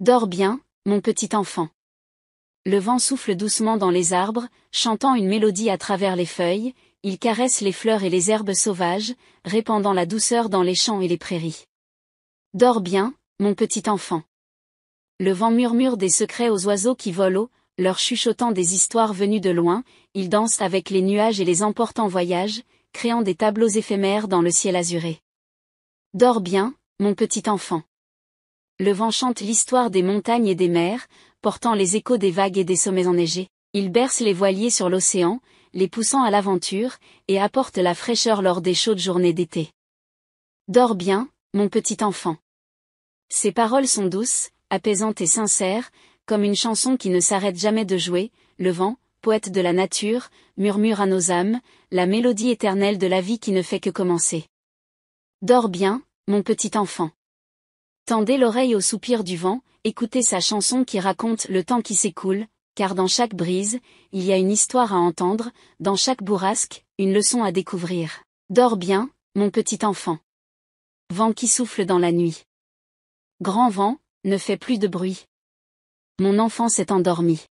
Dors bien, mon petit enfant. Le vent souffle doucement dans les arbres, chantant une mélodie à travers les feuilles, il caresse les fleurs et les herbes sauvages, répandant la douceur dans les champs et les prairies. Dors bien, mon petit enfant. Le vent murmure des secrets aux oiseaux qui volent, haut, leur chuchotant des histoires venues de loin, ils dansent avec les nuages et les emportent en voyage, créant des tableaux éphémères dans le ciel azuré. Dors bien, mon petit enfant. Le vent chante l'histoire des montagnes et des mers, portant les échos des vagues et des sommets enneigés. Il berce les voiliers sur l'océan, les poussant à l'aventure, et apporte la fraîcheur lors des chaudes journées d'été. Dors bien, mon petit enfant. Ses paroles sont douces, apaisantes et sincères, comme une chanson qui ne s'arrête jamais de jouer, le vent, poète de la nature, murmure à nos âmes, la mélodie éternelle de la vie qui ne fait que commencer. Dors bien, mon petit enfant. Tendez l'oreille au soupir du vent, écoutez sa chanson qui raconte le temps qui s'écoule, car dans chaque brise, il y a une histoire à entendre, dans chaque bourrasque, une leçon à découvrir. Dors bien, mon petit enfant. Vent qui souffle dans la nuit. Grand vent, ne fais plus de bruit. Mon enfant s'est endormi.